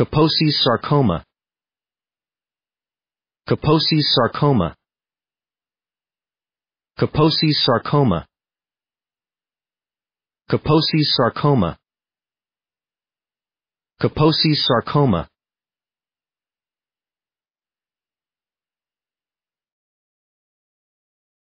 Kaposi's sarcoma Kaposi's sarcoma Kaposi's sarcoma Kaposi's sarcoma Kaposi's sarcoma